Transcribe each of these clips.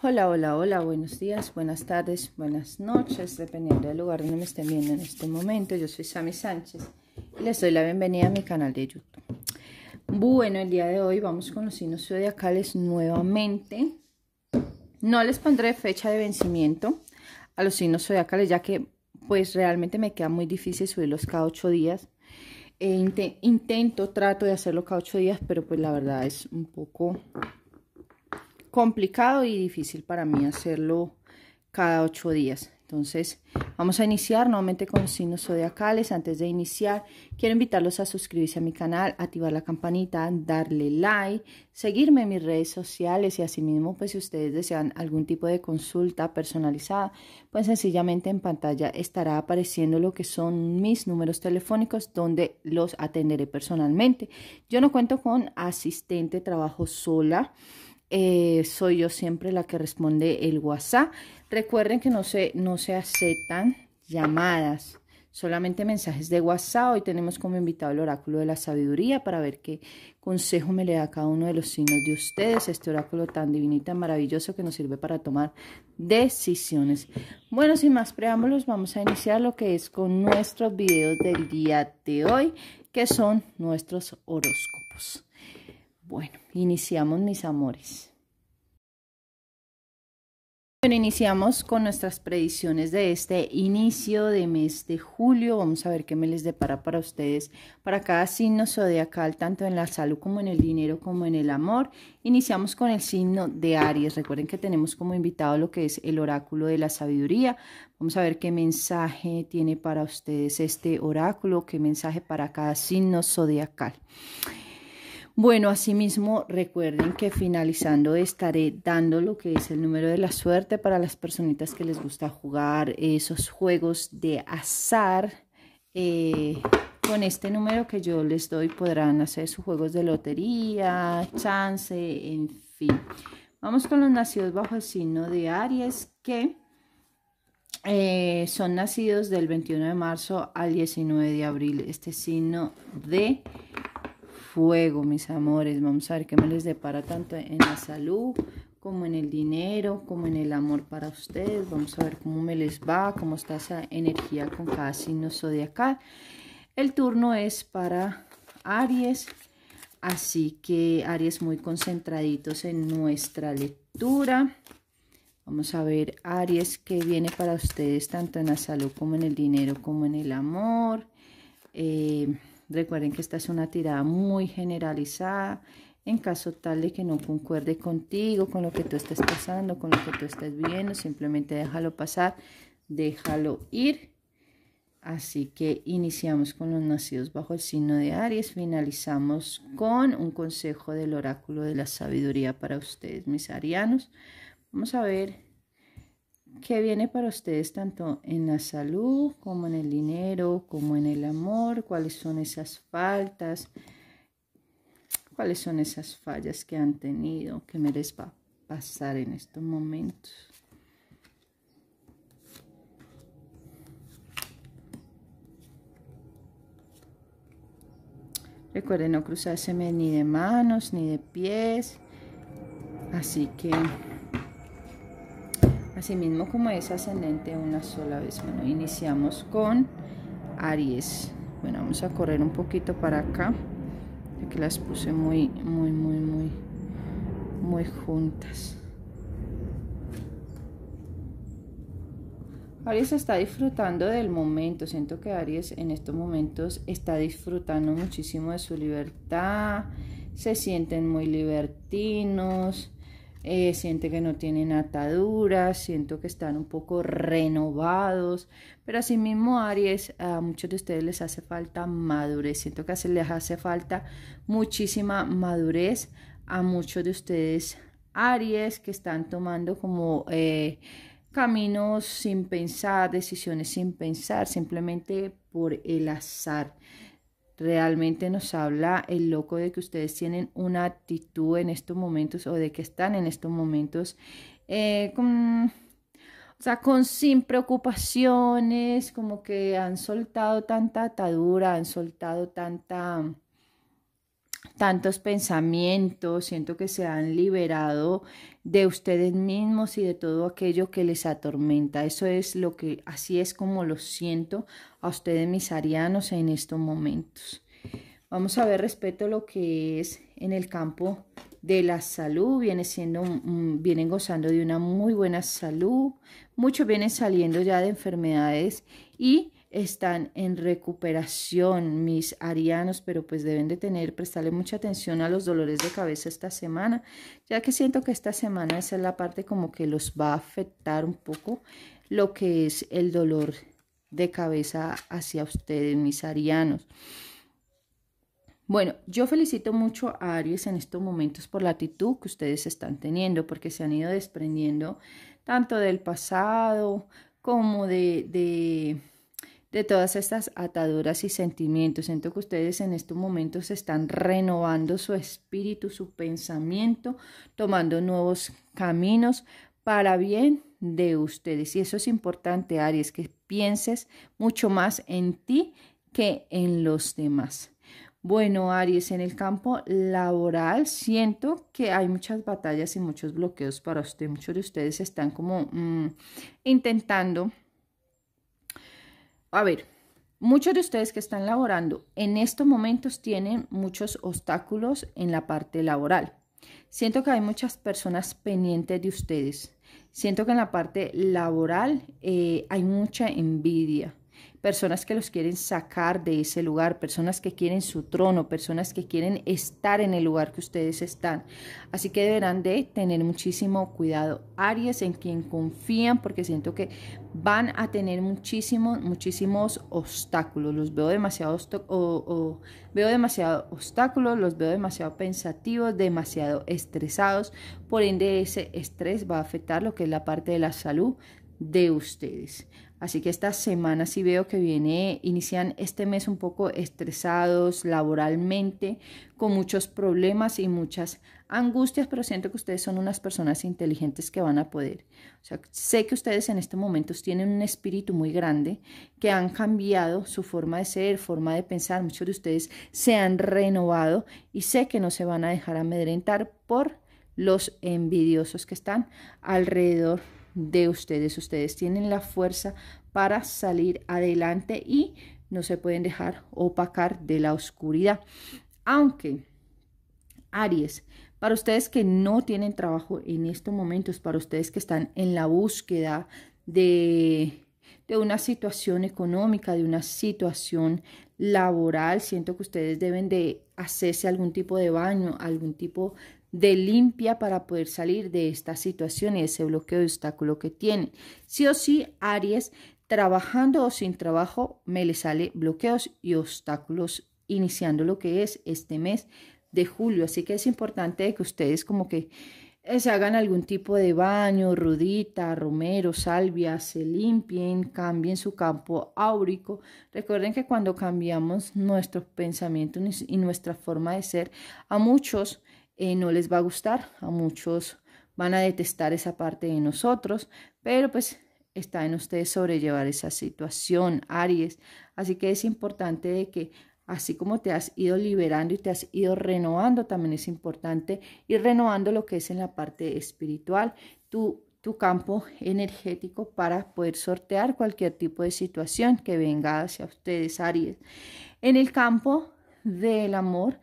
Hola, hola, hola, buenos días, buenas tardes, buenas noches, dependiendo del lugar donde me estén viendo en este momento. Yo soy Sami Sánchez y les doy la bienvenida a mi canal de YouTube. Bueno, el día de hoy vamos con los signos zodiacales nuevamente. No les pondré fecha de vencimiento a los signos zodiacales, ya que pues realmente me queda muy difícil subirlos cada ocho días. E intento, trato de hacerlo cada ocho días, pero pues la verdad es un poco complicado y difícil para mí hacerlo cada ocho días. Entonces, vamos a iniciar nuevamente con signos zodiacales. Antes de iniciar, quiero invitarlos a suscribirse a mi canal, activar la campanita, darle like, seguirme en mis redes sociales y asimismo, pues si ustedes desean algún tipo de consulta personalizada, pues sencillamente en pantalla estará apareciendo lo que son mis números telefónicos donde los atenderé personalmente. Yo no cuento con asistente, trabajo sola. Eh, soy yo siempre la que responde el WhatsApp. Recuerden que no se, no se aceptan llamadas, solamente mensajes de WhatsApp. Hoy tenemos como invitado el oráculo de la sabiduría para ver qué consejo me le da cada uno de los signos de ustedes. Este oráculo tan divino y tan maravilloso que nos sirve para tomar decisiones. Bueno, sin más preámbulos, vamos a iniciar lo que es con nuestros videos del día de hoy, que son nuestros horóscopos. Bueno, iniciamos mis amores. Bueno, iniciamos con nuestras predicciones de este inicio de mes de julio. Vamos a ver qué me les depara para ustedes, para cada signo zodiacal, tanto en la salud como en el dinero, como en el amor. Iniciamos con el signo de Aries. Recuerden que tenemos como invitado lo que es el oráculo de la sabiduría. Vamos a ver qué mensaje tiene para ustedes este oráculo, qué mensaje para cada signo zodiacal. Bueno, asimismo, recuerden que finalizando estaré dando lo que es el número de la suerte para las personitas que les gusta jugar esos juegos de azar. Eh, con este número que yo les doy podrán hacer sus juegos de lotería, chance, en fin. Vamos con los nacidos bajo el signo de Aries que eh, son nacidos del 21 de marzo al 19 de abril. Este signo de fuego, mis amores. Vamos a ver qué me les depara tanto en la salud como en el dinero, como en el amor para ustedes. Vamos a ver cómo me les va, cómo está esa energía con cada signo zodiacal. El turno es para Aries, así que Aries muy concentraditos en nuestra lectura. Vamos a ver Aries que viene para ustedes tanto en la salud como en el dinero, como en el amor. Eh, Recuerden que esta es una tirada muy generalizada. En caso tal de que no concuerde contigo, con lo que tú estés pasando, con lo que tú estés viendo, simplemente déjalo pasar, déjalo ir. Así que iniciamos con los nacidos bajo el signo de Aries, finalizamos con un consejo del oráculo de la sabiduría para ustedes, mis arianos. Vamos a ver que viene para ustedes tanto en la salud como en el dinero, como en el amor, cuáles son esas faltas, cuáles son esas fallas que han tenido, que me les va a pasar en estos momentos. Recuerden no cruzarse ni de manos ni de pies. Así que Asimismo como es ascendente una sola vez. Bueno, iniciamos con Aries. Bueno, vamos a correr un poquito para acá. que las puse muy, muy, muy, muy, muy juntas. Aries está disfrutando del momento. Siento que Aries en estos momentos está disfrutando muchísimo de su libertad. Se sienten muy libertinos. Eh, siente que no tienen ataduras, siento que están un poco renovados, pero asimismo Aries, a muchos de ustedes les hace falta madurez, siento que les hace falta muchísima madurez a muchos de ustedes Aries que están tomando como eh, caminos sin pensar, decisiones sin pensar, simplemente por el azar realmente nos habla el loco de que ustedes tienen una actitud en estos momentos o de que están en estos momentos eh, con, o sea, con sin preocupaciones, como que han soltado tanta atadura, han soltado tanta tantos pensamientos, siento que se han liberado de ustedes mismos y de todo aquello que les atormenta. Eso es lo que, así es como lo siento a ustedes mis arianos en estos momentos. Vamos a ver respecto a lo que es en el campo de la salud, viene siendo, mm, vienen gozando de una muy buena salud, muchos vienen saliendo ya de enfermedades y están en recuperación, mis arianos, pero pues deben de tener, prestarle mucha atención a los dolores de cabeza esta semana, ya que siento que esta semana esa es la parte como que los va a afectar un poco lo que es el dolor de cabeza hacia ustedes, mis arianos. Bueno, yo felicito mucho a Aries en estos momentos por la actitud que ustedes están teniendo, porque se han ido desprendiendo tanto del pasado como de, de de todas estas ataduras y sentimientos. Siento que ustedes en estos momentos están renovando su espíritu, su pensamiento, tomando nuevos caminos para bien de ustedes. Y eso es importante, Aries, que pienses mucho más en ti que en los demás. Bueno, Aries, en el campo laboral siento que hay muchas batallas y muchos bloqueos para usted. Muchos de ustedes están como mm, intentando a ver, muchos de ustedes que están laborando en estos momentos tienen muchos obstáculos en la parte laboral. Siento que hay muchas personas pendientes de ustedes. Siento que en la parte laboral eh, hay mucha envidia personas que los quieren sacar de ese lugar, personas que quieren su trono, personas que quieren estar en el lugar que ustedes están. Así que deberán de tener muchísimo cuidado. Aries en quien confían porque siento que van a tener muchísimos, muchísimos obstáculos. Los veo demasiado, veo demasiado obstáculos, los veo demasiado pensativos, demasiado estresados. Por ende, ese estrés va a afectar lo que es la parte de la salud de ustedes. Así que esta semana sí veo que viene, inician este mes un poco estresados laboralmente, con muchos problemas y muchas angustias, pero siento que ustedes son unas personas inteligentes que van a poder. O sea, sé que ustedes en este momento tienen un espíritu muy grande, que han cambiado su forma de ser, forma de pensar. Muchos de ustedes se han renovado y sé que no se van a dejar amedrentar por los envidiosos que están alrededor de ustedes. Ustedes tienen la fuerza para salir adelante y no se pueden dejar opacar de la oscuridad. Aunque, Aries, para ustedes que no tienen trabajo en estos momentos, para ustedes que están en la búsqueda de de una situación económica, de una situación laboral. Siento que ustedes deben de hacerse algún tipo de baño, algún tipo de limpia para poder salir de esta situación y ese bloqueo de obstáculo que tienen. Sí o sí, Aries, trabajando o sin trabajo, me le sale bloqueos y obstáculos iniciando lo que es este mes de julio. Así que es importante que ustedes como que eh, se hagan algún tipo de baño, rudita, romero, salvia, se limpien, cambien su campo áurico. Recuerden que cuando cambiamos nuestros pensamientos y nuestra forma de ser, a muchos eh, no les va a gustar, a muchos van a detestar esa parte de nosotros, pero pues está en ustedes sobrellevar esa situación, Aries. Así que es importante de que así como te has ido liberando y te has ido renovando, también es importante ir renovando lo que es en la parte espiritual, tu, tu campo energético para poder sortear cualquier tipo de situación que venga hacia ustedes, Aries. En el campo del amor,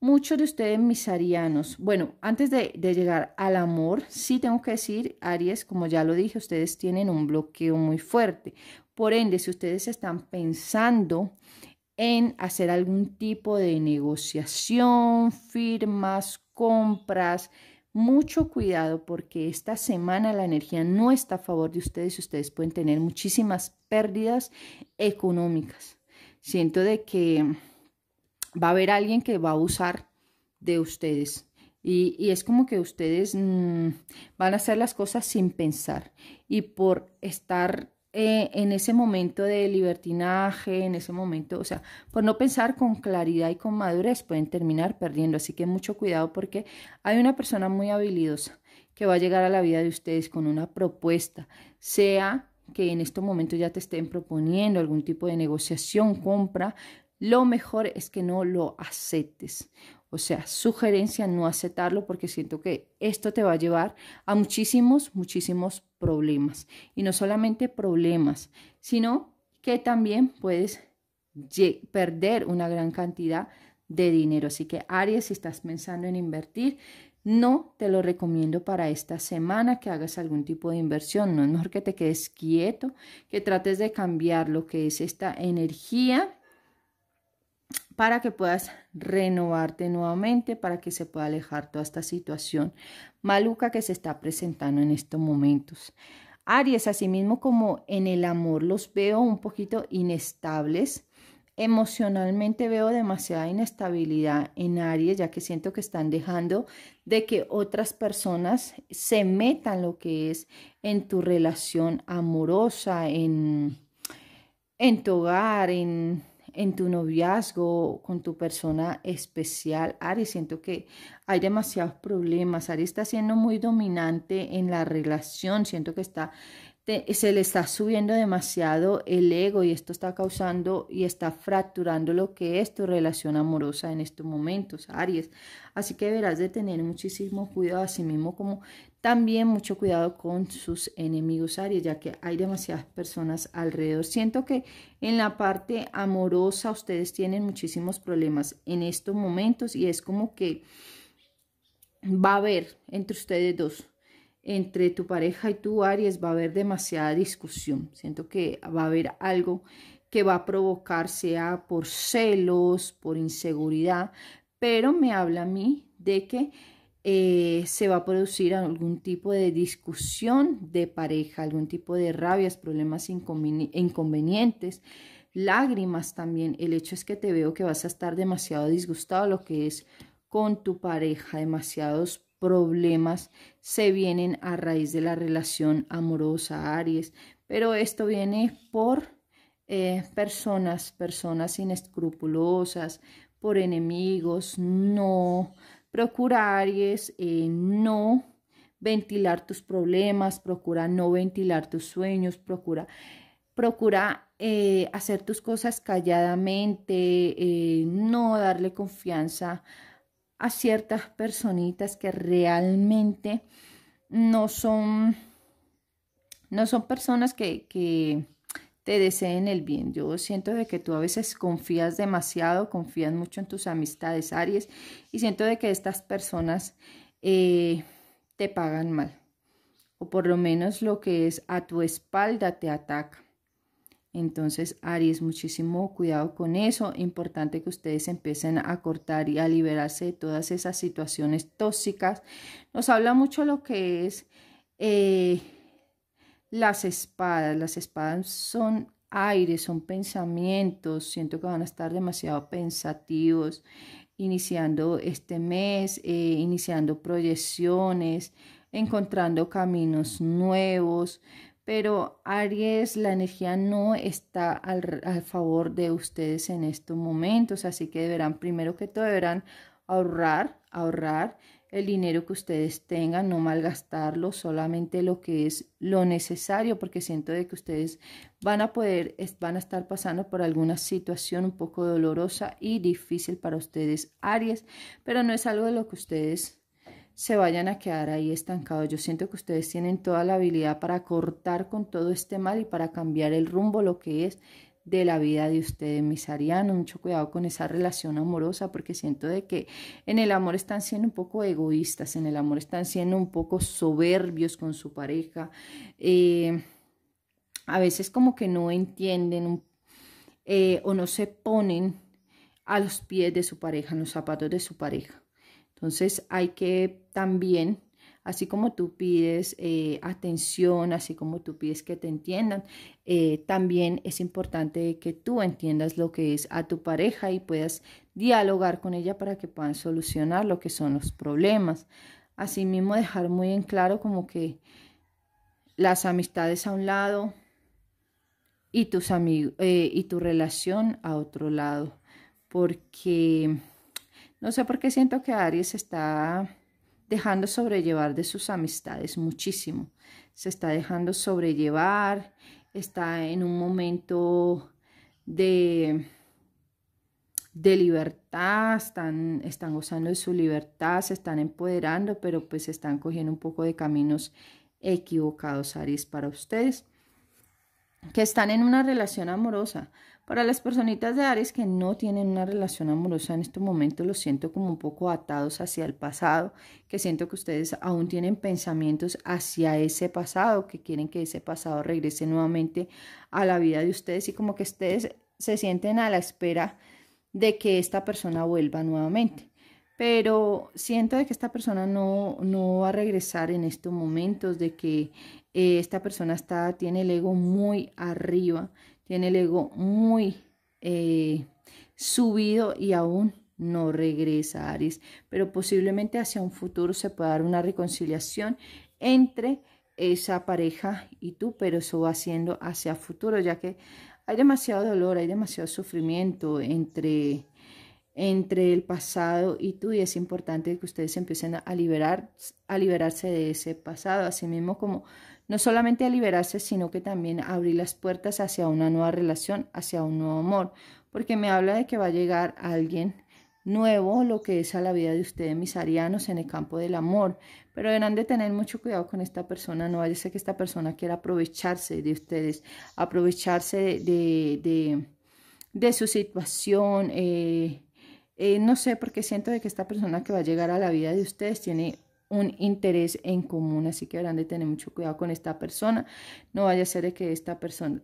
muchos de ustedes arianos, bueno, antes de, de, llegar al amor, sí tengo que decir, Aries, como ya lo dije, ustedes tienen un bloqueo muy fuerte. Por ende, si ustedes están pensando en hacer algún tipo de negociación, firmas, compras. Mucho cuidado porque esta semana la energía no está a favor de ustedes y ustedes pueden tener muchísimas pérdidas económicas. Siento de que va a haber alguien que va a usar de ustedes. Y, es como que ustedes mm, van a hacer las cosas sin pensar. Y por estar eh, en ese momento de libertinaje, en ese momento, o sea, por no pensar con claridad y con madurez, pueden terminar perdiendo. Así que mucho cuidado porque hay una persona muy habilidosa que va a llegar a la vida de ustedes con una propuesta, sea que en este momento ya te estén proponiendo algún tipo de negociación, compra, lo mejor es que no lo aceptes. O sea, sugerencia no aceptarlo porque siento que esto te va a llevar a muchísimos, muchísimos problemas. Y no solamente problemas, sino que también puedes perder una gran cantidad de dinero. Así que Aries, si estás pensando en invertir, no te lo recomiendo para esta semana que hagas algún tipo de inversión. No es mejor que te quedes quieto, que trates de cambiar lo que es esta energía para que puedas renovarte nuevamente, para que se pueda alejar toda esta situación maluca que se está presentando en estos momentos. Aries, asimismo como en el amor los veo un poquito inestables, Emocionalmente veo demasiada inestabilidad en Aries, ya que siento que están dejando de que otras personas se metan lo que es en tu relación amorosa, en, en tu hogar, en en tu noviazgo con tu persona especial. Ari, siento que hay demasiados problemas. Ari está siendo muy dominante en la relación. Siento que está se le está subiendo demasiado el ego y esto está causando y está fracturando lo que es tu relación amorosa en estos momentos, Aries. Así que deberás de tener muchísimo cuidado, a sí mismo como también mucho cuidado con sus enemigos, Aries, ya que hay demasiadas personas alrededor. Siento que en la parte amorosa ustedes tienen muchísimos problemas en estos momentos y es como que va a haber entre ustedes dos entre tu pareja y tú, Aries, va a haber demasiada discusión. Siento que va a haber algo que va a provocar, sea por celos, por inseguridad, pero me habla a mí de que eh, se va a producir algún tipo de discusión de pareja, algún tipo de rabias, problemas inconvenientes, lágrimas también. El hecho es que te veo que vas a estar demasiado disgustado, lo que es con tu pareja, demasiados problemas se vienen a raíz de la relación amorosa, Aries, pero esto viene por eh, personas, personas inescrupulosas, por enemigos, no. Procura, Aries, eh, no ventilar tus problemas, procura no ventilar tus sueños, procura, procura eh, hacer tus cosas calladamente, no darle confianza a ciertas personitas que realmente no son, no son personas que, te deseen el bien. Yo siento de que tú a veces confías demasiado, confías mucho en tus amistades, Aries, y siento de que estas personas eh, te pagan mal, o por lo menos lo que es a tu espalda te ataca. Entonces, Aries, muchísimo cuidado con eso. Importante que ustedes empiecen a cortar y a liberarse de todas esas situaciones tóxicas. Nos habla mucho lo que es eh, las espadas. Las espadas son aire, son pensamientos. Siento que van a estar demasiado pensativos iniciando este mes, eh, iniciando proyecciones, encontrando caminos nuevos pero Aries, la energía no está a favor de ustedes en estos momentos, así que deberán, primero que todo, deberán ahorrar, ahorrar el dinero que ustedes tengan, no malgastarlo, solamente lo que es lo necesario, porque siento de que ustedes van a poder, van a estar pasando por alguna situación un poco dolorosa y difícil para ustedes, Aries, pero no es algo de lo que ustedes se vayan a quedar ahí estancados. Yo siento que ustedes tienen toda la habilidad para cortar con todo este mal y para cambiar el rumbo, lo que es de la vida de ustedes, mis arianos. Mucho cuidado con esa relación amorosa, porque siento de que en el amor están siendo un poco egoístas, en el amor están siendo un poco soberbios con su pareja. Eh, a veces como que no entienden eh, o no se ponen a los pies de su pareja, en los zapatos de su pareja. Entonces hay que también, así como tú pides eh, atención, así como tú pides que te entiendan, eh, también es importante que tú entiendas lo que es a tu pareja y puedas dialogar con ella para que puedan solucionar lo que son los problemas. Asimismo, dejar muy en claro como que las amistades a un lado y tus amigos eh, y tu relación a otro lado, porque no sé por qué siento que Aries está dejando sobrellevar de sus amistades muchísimo. Se está dejando sobrellevar, está en un momento de, de libertad, están, están gozando de su libertad, se están empoderando, pero pues están cogiendo un poco de caminos equivocados, Aries, para ustedes, que están en una relación amorosa para las personitas de Aries que no tienen una relación amorosa en este momento, los siento como un poco atados hacia el pasado, que siento que ustedes aún tienen pensamientos hacia ese pasado, que quieren que ese pasado regrese nuevamente a la vida de ustedes y como que ustedes se sienten a la espera de que esta persona vuelva nuevamente. Pero siento de que esta persona no, va a regresar en estos momentos, de que eh, esta persona está, tiene el ego muy arriba tiene el ego muy eh, subido y aún no regresa Aries, pero posiblemente hacia un futuro se pueda dar una reconciliación entre esa pareja y tú, pero eso va siendo hacia futuro, ya que hay demasiado dolor, hay demasiado sufrimiento entre, entre el pasado y tú, y es importante que ustedes empiecen a, liberar, a liberarse de ese pasado, así mismo como no solamente a liberarse, sino que también abrir las puertas hacia una nueva relación, hacia un nuevo amor, porque me habla de que va a llegar alguien nuevo, lo que es a la vida de ustedes, mis arianos, en el campo del amor, pero deberán de tener mucho cuidado con esta persona, no vaya a ser que esta persona quiera aprovecharse de ustedes, aprovecharse de, de, su situación, eh, eh, no sé, porque siento de que esta persona que va a llegar a la vida de ustedes tiene un interés en común, así que habrán de tener mucho cuidado con esta persona. No vaya a ser de que esta persona,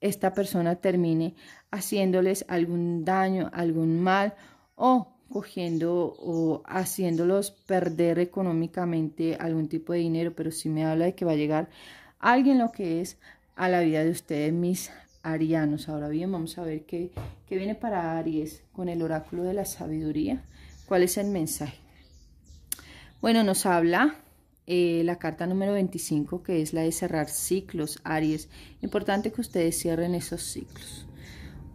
esta persona termine haciéndoles algún daño, algún mal o cogiendo o haciéndolos perder económicamente algún tipo de dinero, pero sí me habla de que va a llegar alguien lo que es a la vida de ustedes, mis arianos. Ahora bien, vamos a ver qué viene para Aries con el oráculo de la sabiduría. ¿Cuál es el mensaje? Bueno, nos habla eh, la carta número 25, que es la de cerrar ciclos, Aries. Importante que ustedes cierren esos ciclos.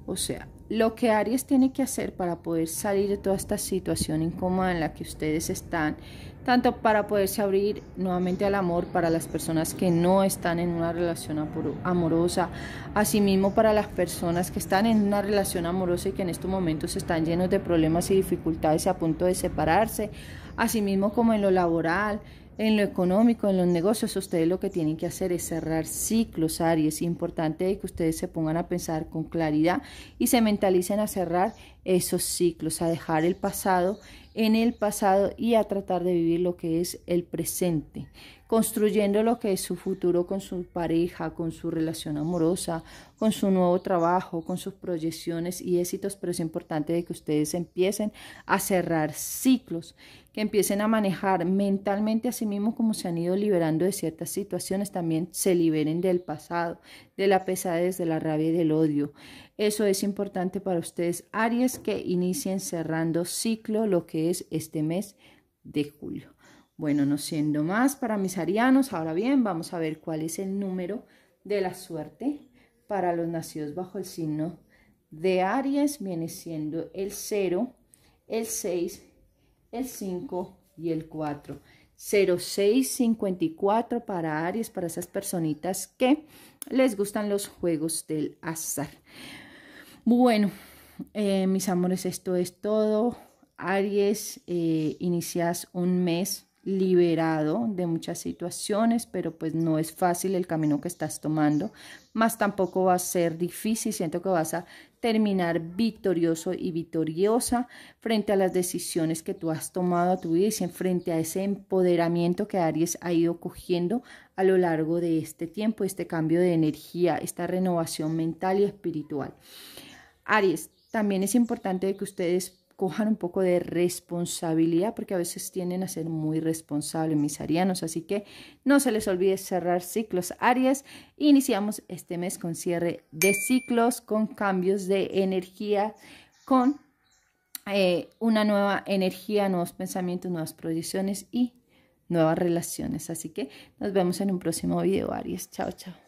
O sea, lo que Aries tiene que hacer para poder salir de toda esta situación incómoda en la que ustedes están, tanto para poderse abrir nuevamente al amor para las personas que no están en una relación amorosa, asimismo para las personas que están en una relación amorosa y que en estos momentos están llenos de problemas y dificultades y a punto de separarse, Asimismo como en lo laboral, en lo económico, en los negocios, ustedes lo que tienen que hacer es cerrar ciclos, Aries. Es importante que ustedes se pongan a pensar con claridad y se mentalicen a cerrar esos ciclos, a dejar el pasado en el pasado y a tratar de vivir lo que es el presente construyendo lo que es su futuro con su pareja, con su relación amorosa, con su nuevo trabajo, con sus proyecciones y éxitos, pero es importante de que ustedes empiecen a cerrar ciclos, que empiecen a manejar mentalmente a sí mismos como se han ido liberando de ciertas situaciones, también se liberen del pasado, de la pesadez, de la rabia y del odio. Eso es importante para ustedes, Aries, que inicien cerrando ciclo lo que es este mes de julio. Bueno, no siendo más para mis arianos, ahora bien, vamos a ver cuál es el número de la suerte para los nacidos bajo el signo de Aries, viene siendo el 0, el 6, el 5 y el 4. 0654 para Aries, para esas personitas que les gustan los juegos del azar. Bueno, eh, mis amores, esto es todo. Aries, eh, inicias un mes liberado de muchas situaciones, pero pues no es fácil el camino que estás tomando, más tampoco va a ser difícil, siento que vas a terminar victorioso y victoriosa frente a las decisiones que tú has tomado a tu vida y frente a ese empoderamiento que Aries ha ido cogiendo a lo largo de este tiempo, este cambio de energía, esta renovación mental y espiritual. Aries, también es importante que ustedes cojan un poco de responsabilidad, porque a veces tienden a ser muy responsables mis arianos, así que no se les olvide cerrar ciclos Aries. Iniciamos este mes con cierre de ciclos, con cambios de energía, con eh, una nueva energía, nuevos pensamientos, nuevas proyecciones y nuevas relaciones. Así que nos vemos en un próximo video, Aries. Chao, chao.